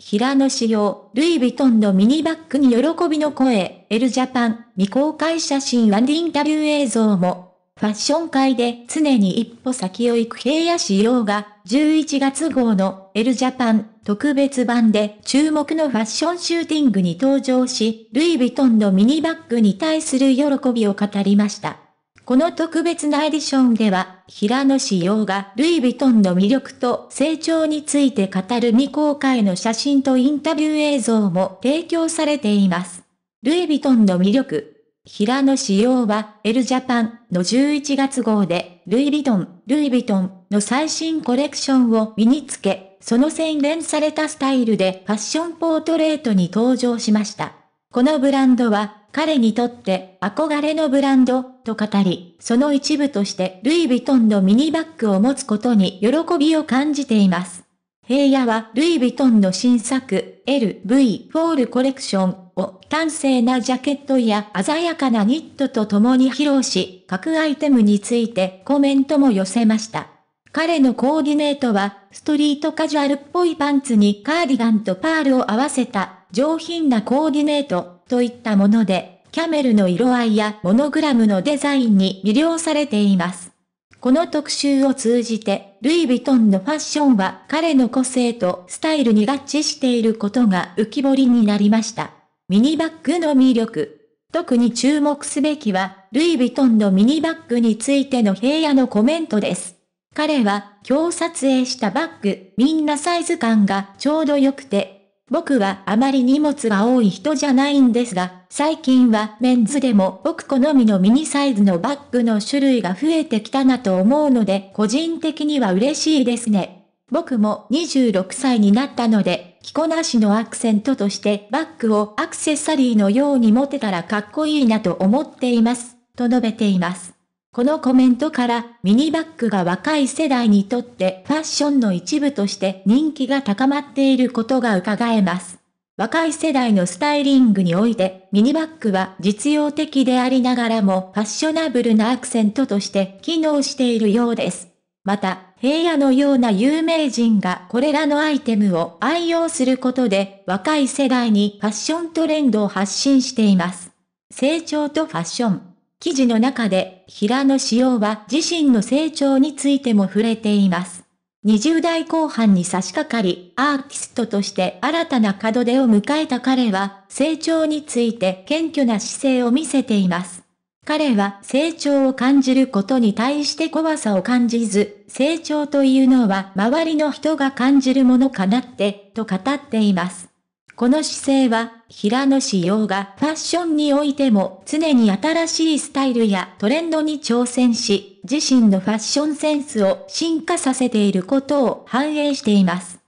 平野紫耀、ルイ・ヴィトンのミニバッグに喜びの声、エルジャパン、未公開写真インタビュー映像も、ファッション界で常に一歩先を行く平野紫耀が、11月号のエルジャパン特別版で注目のファッションシューティングに登場し、ルイ・ヴィトンのミニバッグに対する喜びを語りました。この特別なエディションでは、平野紫耀がルイ・ヴィトンの魅力と成長について語る未公開の写真とインタビュー映像も提供されています。ルイ・ヴィトンの魅力。平野紫耀は、エルジャパンの11月号で、ルイ・ヴィトン、ルイ・ヴィトンの最新コレクションを身につけ、その洗練されたスタイルでファッションポートレートに登場しました。このブランドは彼にとって憧れのブランド、と語り、その一部としてルイ・ヴィトンのミニバッグを持つことに喜びを感じています。平野はルイ・ヴィトンの新作 LV フォールコレクションを端正なジャケットや鮮やかなニットと共に披露し、各アイテムについてコメントも寄せました。彼のコーディネートは、ストリートカジュアルっぽいパンツにカーディガンとパールを合わせた、上品なコーディネート、といったもので、キャメルの色合いやモノグラムのデザインに魅了されています。この特集を通じて、ルイ・ヴィトンのファッションは彼の個性とスタイルに合致していることが浮き彫りになりました。ミニバッグの魅力。特に注目すべきは、ルイ・ヴィトンのミニバッグについての平野のコメントです。彼は今日撮影したバッグ、みんなサイズ感がちょうど良くて、僕はあまり荷物が多い人じゃないんですが、最近はメンズでも僕好みのミニサイズのバッグの種類が増えてきたなと思うので、個人的には嬉しいですね。僕も26歳になったので、着こなしのアクセントとしてバッグをアクセサリーのように持てたらかっこいいなと思っています、と述べています。このコメントからミニバッグが若い世代にとってファッションの一部として人気が高まっていることが伺えます。若い世代のスタイリングにおいてミニバッグは実用的でありながらもファッショナブルなアクセントとして機能しているようです。また、平野のような有名人がこれらのアイテムを愛用することで若い世代にファッショントレンドを発信しています。成長とファッション。記事の中で、平野紫耀は自身の成長についても触れています。20代後半に差し掛かり、アーティストとして新たな門出を迎えた彼は、成長について謙虚な姿勢を見せています。彼は成長を感じることに対して怖さを感じず、成長というのは周りの人が感じるものかなって、と語っています。この姿勢は、平野紫耀がファッションにおいても常に新しいスタイルやトレンドに挑戦し、自身のファッションセンスを進化させていることを反映しています。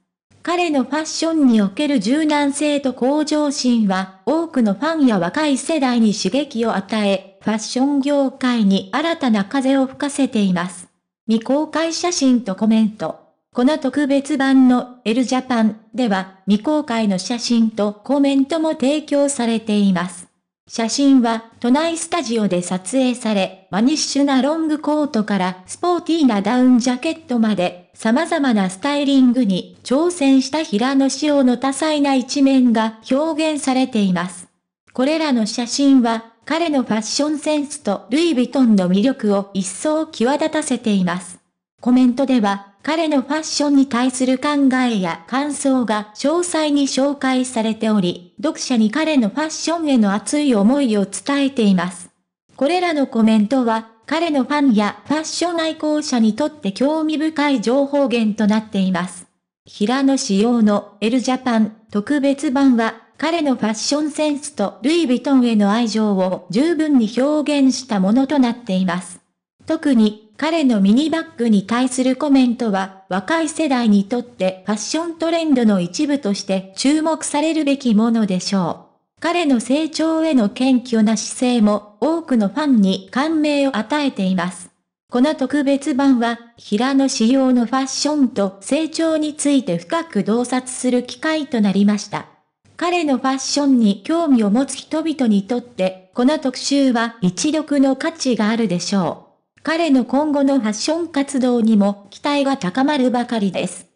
彼のファッションにおける柔軟性と向上心は、多くのファンや若い世代に刺激を与え、ファッション業界に新たな風を吹かせています。未公開写真とコメント。この特別版の L ジャパンでは未公開の写真とコメントも提供されています。写真は都内スタジオで撮影され、マニッシュなロングコートからスポーティーなダウンジャケットまで様々なスタイリングに挑戦した平野紫耀の多彩な一面が表現されています。これらの写真は彼のファッションセンスとルイ・ヴィトンの魅力を一層際立たせています。コメントでは彼のファッションに対する考えや感想が詳細に紹介されており、読者に彼のファッションへの熱い思いを伝えています。これらのコメントは、彼のファンやファッション愛好者にとって興味深い情報源となっています。平野仕様の L ジャパン特別版は、彼のファッションセンスとルイ・ヴィトンへの愛情を十分に表現したものとなっています。特に彼のミニバッグに対するコメントは若い世代にとってファッショントレンドの一部として注目されるべきものでしょう。彼の成長への謙虚な姿勢も多くのファンに感銘を与えています。この特別版は平野仕様のファッションと成長について深く洞察する機会となりました。彼のファッションに興味を持つ人々にとって、この特集は一読の価値があるでしょう。彼の今後のファッション活動にも期待が高まるばかりです。